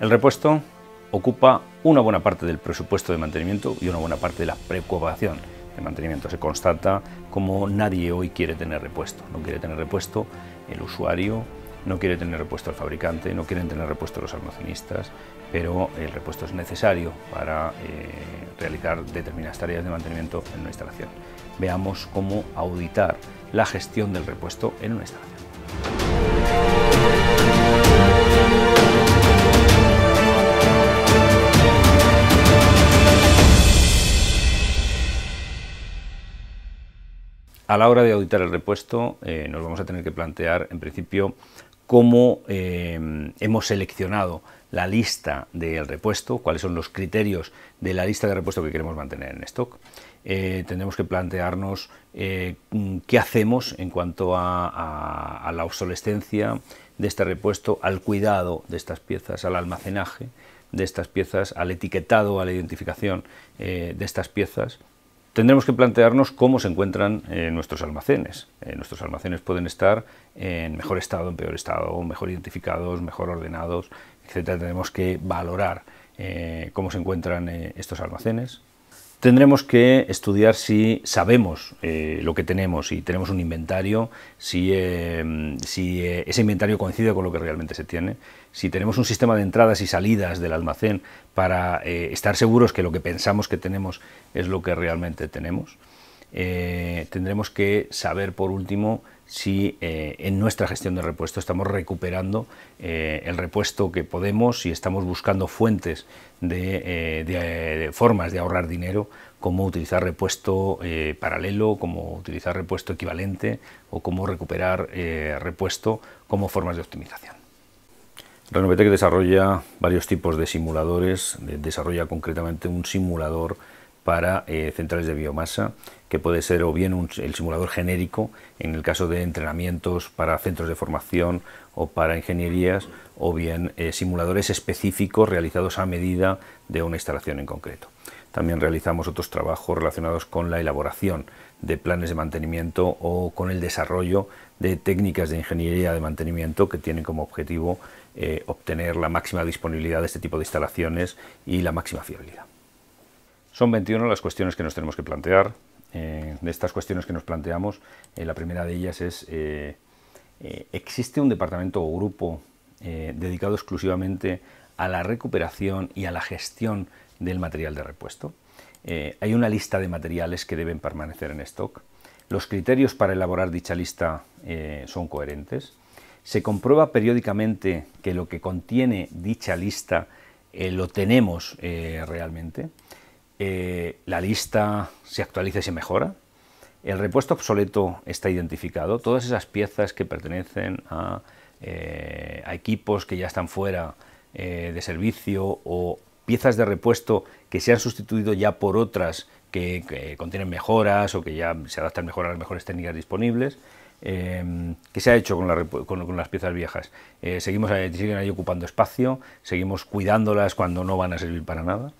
El repuesto ocupa una buena parte del presupuesto de mantenimiento y una buena parte de la preocupación de mantenimiento. Se constata como nadie hoy quiere tener repuesto. No quiere tener repuesto el usuario, no quiere tener repuesto el fabricante, no quieren tener repuesto los almacenistas, pero el repuesto es necesario para eh, realizar determinadas tareas de mantenimiento en una instalación. Veamos cómo auditar la gestión del repuesto en una instalación. A la hora de auditar el repuesto eh, nos vamos a tener que plantear en principio cómo eh, hemos seleccionado la lista del repuesto, cuáles son los criterios de la lista de repuesto que queremos mantener en stock. Eh, tendremos que plantearnos qué hacemos en cuanto a, la obsolescencia de este repuesto, al cuidado de estas piezas, al almacenaje de estas piezas, al etiquetado, a la identificación de estas piezas tendremos que plantearnos cómo se encuentran eh, nuestros almacenes. Eh, nuestros almacenes pueden estar en mejor estado, en peor estado, mejor identificados, mejor ordenados, etc. Tenemos que valorar eh, cómo se encuentran estos almacenes, tendremos que estudiar si sabemos eh, lo que tenemos, si tenemos un inventario, si, eh, eh, ese inventario coincide con lo que realmente se tiene, si tenemos un sistema de entradas y salidas del almacén para estar seguros que lo que pensamos que tenemos es lo que realmente tenemos. Eh, tendremos que saber por último si eh, en nuestra gestión de repuesto estamos recuperando eh, el repuesto que podemos y si estamos buscando fuentes de, formas de ahorrar dinero, cómo utilizar repuesto paralelo, cómo utilizar repuesto equivalente o cómo recuperar repuesto como formas de optimización. Renovetec desarrolla varios tipos de simuladores, desarrolla concretamente un simulador para eh, centrales de biomasa, que puede ser o bien el simulador genérico en el caso de entrenamientos para centros de formación o para ingenierías, o bien eh, simuladores específicos realizados a medida de una instalación en concreto. También realizamos otros trabajos relacionados con la elaboración de planes de mantenimiento o con el desarrollo de técnicas de ingeniería de mantenimiento que tienen como objetivo eh, obtener la máxima disponibilidad de este tipo de instalaciones y la máxima fiabilidad. Son 21 las cuestiones que nos tenemos que plantear. Eh, de estas cuestiones que nos planteamos, eh, la primera de ellas es, eh, ¿existe un departamento o grupo dedicado exclusivamente a la recuperación y a la gestión del material de repuesto? hay una lista de materiales que deben permanecer en stock. Los criterios para elaborar dicha lista son coherentes. Se comprueba periódicamente que lo que contiene dicha lista lo tenemos realmente. Eh, la lista se actualiza y se mejora, el repuesto obsoleto está identificado, todas esas piezas que pertenecen a, eh, equipos que ya están fuera eh, de servicio o piezas de repuesto que se han sustituido ya por otras que, contienen mejoras o que ya se adaptan mejor a las mejores técnicas disponibles. Em, ¿Qué se ha hecho con, las piezas viejas? seguimos, ahí ocupando espacio, seguimos cuidándolas cuando no van a servir para nada.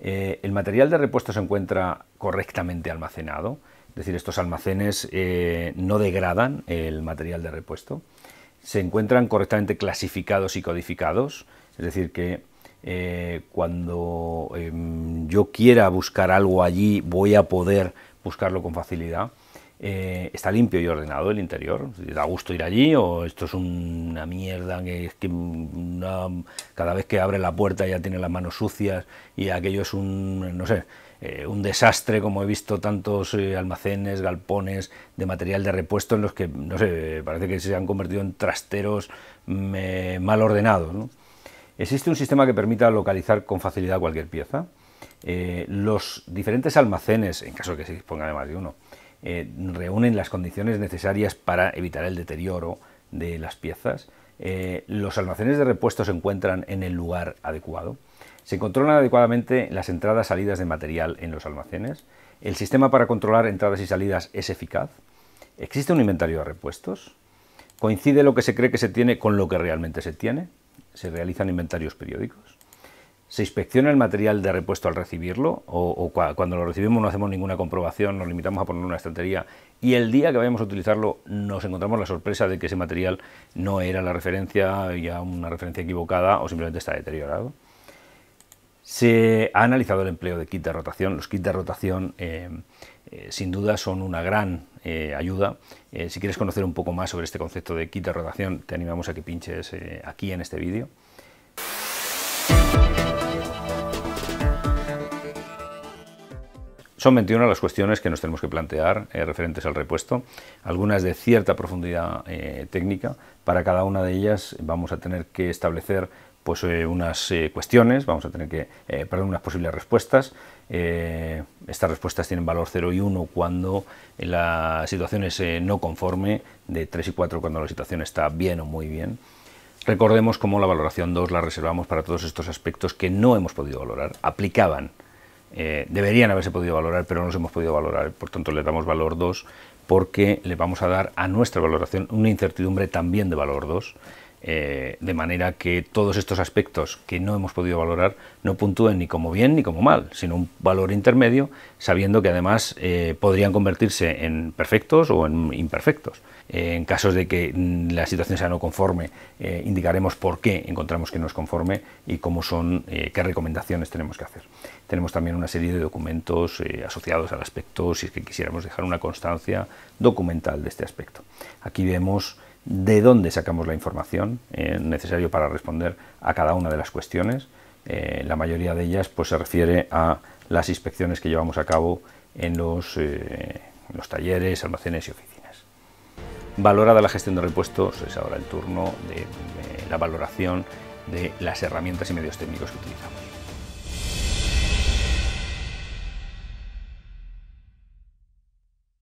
Eh, el material de repuesto se encuentra correctamente almacenado, es decir, estos almacenes eh, no degradan el material de repuesto. Se encuentran correctamente clasificados y codificados, es decir, que eh, cuando em, yo quiera buscar algo allí voy a poder buscarlo con facilidad. Eh, está limpio y ordenado el interior. Da gusto ir allí o esto es una mierda que, cada vez que abre la puerta ya tiene las manos sucias y aquello es un, sé, eh, un desastre como he visto tantos eh, almacenes, galpones de material de repuesto en los que, no sé, parece que se han convertido en trasteros mm, mal ordenados. Existe un sistema que permita localizar con facilidad cualquier pieza. los diferentes almacenes, en caso que se disponga de más de uno, eh, reúnen las condiciones necesarias para evitar el deterioro de las piezas. Eh, los almacenes de repuestos se encuentran en el lugar adecuado. Se controlan adecuadamente las entradas y salidas de material en los almacenes. El sistema para controlar entradas y salidas es eficaz. Existe un inventario de repuestos. Coincide lo que se cree que se tiene con lo que realmente se tiene. Se realizan inventarios periódicos ¿Se inspecciona el material de repuesto al recibirlo? ¿O, cuando lo recibimos no hacemos ninguna comprobación, nos limitamos a ponerlo en una estantería y el día que vayamos a utilizarlo nos encontramos la sorpresa de que ese material no era la referencia, ya una referencia equivocada o simplemente está deteriorado? Se ha analizado el empleo de kit de rotación. Los kits de rotación eh, eh, sin duda son una gran eh, ayuda. si quieres conocer un poco más sobre este concepto de kit de rotación, te animamos a que pinches aquí en este vídeo. Son 21 las cuestiones que nos tenemos que plantear eh, referentes al repuesto, algunas de cierta profundidad eh, técnica. Para cada una de ellas vamos a tener que establecer pues, eh, unas cuestiones, vamos a tener que, perdón, unas posibles respuestas. estas respuestas tienen valor 0 y 1 cuando la situación es no conforme, de 3 y 4 cuando la situación está bien o muy bien. Recordemos cómo la valoración 2 la reservamos para todos estos aspectos que no hemos podido valorar, aplicaban eh, deberían haberse podido valorar, pero no los hemos podido valorar. Por tanto, le damos valor 2 porque le vamos a dar a nuestra valoración una incertidumbre también de valor 2 eh, de manera que todos estos aspectos que no hemos podido valorar no puntúen ni como bien ni como mal, sino un valor intermedio, sabiendo que además eh, podrían convertirse en perfectos o en imperfectos. Eh, en casos de que mm, la situación sea no conforme, indicaremos por qué encontramos que no es conforme y cómo son, qué recomendaciones tenemos que hacer. Tenemos también una serie de documentos asociados al aspecto, si es que quisiéramos dejar una constancia documental de este aspecto. Aquí vemos de dónde sacamos la información eh, necesaria para responder a cada una de las cuestiones. Eh, la mayoría de ellas pues, se refiere a las inspecciones que llevamos a cabo en los, eh, talleres, almacenes y oficinas. Valorada la gestión de repuestos, es ahora el turno de la valoración de las herramientas y medios técnicos que utilizamos.